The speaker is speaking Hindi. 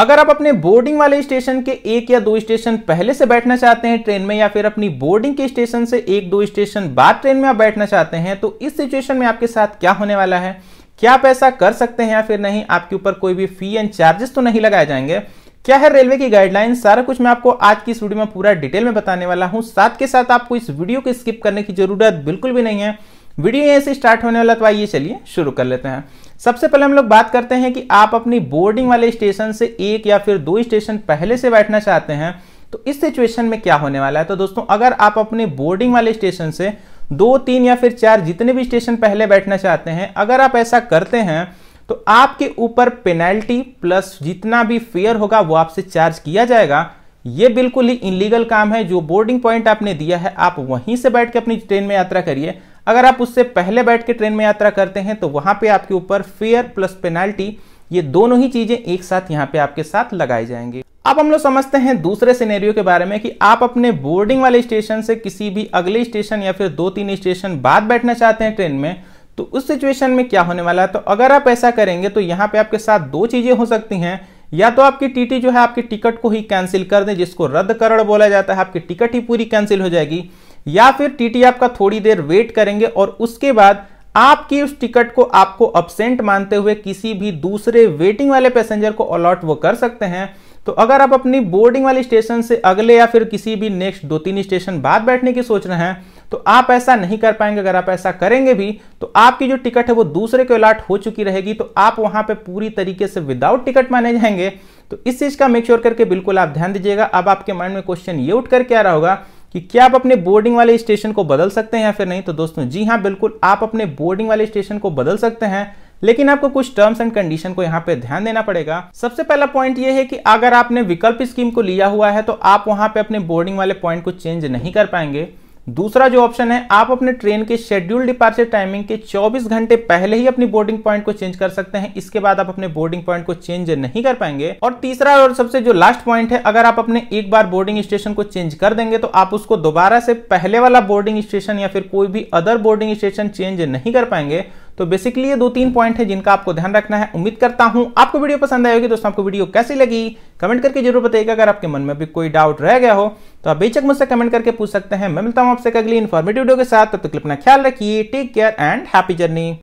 अगर आप अपने बोर्डिंग वाले स्टेशन के एक या दो स्टेशन पहले से बैठना चाहते हैं ट्रेन में या फिर अपनी बोर्डिंग के स्टेशन से एक दो स्टेशन बाद ट्रेन में आप बैठना चाहते हैं तो इस सिचुएशन में आपके साथ क्या होने वाला है क्या आप ऐसा कर सकते हैं या फिर नहीं आपके ऊपर कोई भी फी एंड चार्जेस तो नहीं लगाए जाएंगे क्या है रेलवे की गाइडलाइन सारा कुछ मैं आपको आज की इस वीडियो में पूरा डिटेल में बताने वाला हूं साथ के साथ आपको इस वीडियो को स्किप करने की जरूरत बिल्कुल भी नहीं है वीडियो यहीं से स्टार्ट होने वाला तो आइए चलिए शुरू कर लेते हैं सबसे पहले हम लोग बात करते हैं कि आप अपनी बोर्डिंग वाले स्टेशन से एक या फिर दो स्टेशन पहले से बैठना चाहते हैं तो इस सिचुएशन में क्या होने वाला है तो दोस्तों अगर आप अपने बोर्डिंग वाले स्टेशन से दो तीन या फिर चार जितने भी स्टेशन पहले बैठना चाहते हैं अगर आप ऐसा करते हैं तो आपके ऊपर पेनल्टी प्लस जितना भी फेयर होगा वो आपसे चार्ज किया जाएगा ये बिल्कुल ही इनलीगल काम है जो बोर्डिंग पॉइंट आपने दिया है आप वहीं से बैठ के अपनी ट्रेन में यात्रा करिए अगर आप उससे पहले बैठ के ट्रेन में यात्रा करते हैं तो वहां पे आपके ऊपर फेयर प्लस पेनाल्टी ये दोनों ही चीजें एक साथ यहाँ पे आपके साथ लगाए जाएंगे अब हम लोग समझते हैं दूसरे सिनेरियो के बारे में कि आप अपने बोर्डिंग वाले स्टेशन से किसी भी अगले स्टेशन या फिर दो तीन स्टेशन बाद बैठना चाहते हैं ट्रेन में तो उस सिचुएशन में क्या होने वाला है तो अगर आप ऐसा करेंगे तो यहाँ पे आपके साथ दो चीजें हो सकती हैं या तो आपकी टीटी जो है आपकी टिकट को ही कैंसिल कर दें जिसको रद्द करड़ बोला जाता है आपकी टिकट ही पूरी कैंसिल हो जाएगी या फिर टीटी आपका थोड़ी देर वेट करेंगे और उसके बाद आपकी उस टिकट को आपको अपसेंट मानते हुए किसी भी दूसरे वेटिंग वाले पैसेंजर को अलॉट वो कर सकते हैं तो अगर आप अपनी बोर्डिंग वाले स्टेशन से अगले या फिर किसी भी नेक्स्ट दो तीन स्टेशन बाद बैठने की सोच रहे हैं तो आप ऐसा नहीं कर पाएंगे अगर आप ऐसा करेंगे भी तो आपकी जो टिकट है वो दूसरे को अलॉट हो चुकी रहेगी तो आप वहां पे पूरी तरीके से विदाउट टिकट माने जाएंगे तो इस चीज़ का मेक श्योर करके बिल्कुल आप ध्यान दीजिएगा अब आपके माइंड में क्वेश्चन ये उठ करके आ रहा होगा कि क्या आप अपने बोर्डिंग वाले स्टेशन को बदल सकते हैं या फिर नहीं तो दोस्तों जी हाँ बिल्कुल आप अपने बोर्डिंग वाले स्टेशन को बदल सकते हैं लेकिन आपको कुछ टर्म्स एंड कंडीशन को यहाँ पे ध्यान देना पड़ेगा सबसे पहला पॉइंट ये है कि अगर आपने विकल्प स्कीम को लिया हुआ है तो आप वहां पे अपने बोर्डिंग वाले पॉइंट को चेंज नहीं कर पाएंगे दूसरा जो ऑप्शन है आप अपने ट्रेन के शेड्यूल डिपार्चर टाइमिंग के 24 घंटे पहले ही अपनी बोर्डिंग पॉइंट को चेंज कर सकते हैं इसके बाद आप अपने बोर्डिंग पॉइंट को चेंज नहीं कर पाएंगे और तीसरा और सबसे जो लास्ट पॉइंट है अगर आप अपने एक बार बोर्डिंग स्टेशन को चेंज कर देंगे तो आप उसको दोबारा से पहले वाला बोर्डिंग स्टेशन या फिर कोई भी अदर बोर्डिंग स्टेशन चेंज नहीं कर पाएंगे तो बेसिकली ये दो तीन पॉइंट है जिनका आपको ध्यान रखना है उम्मीद करता हूं आपको वीडियो पसंद आई होगी दोस्तों आपको वीडियो कैसी लगी कमेंट करके जरूर बताइएगा अगर आपके मन में भी कोई डाउट रह गया हो तो आप बेचक मुझसे कमेंट करके पूछ सकते हैं मैं मिलता हूं आपसे अगली इन्फॉर्मेटिव वीडियो के साथ तब तक अपना ख्याल रखिए take care and happy journey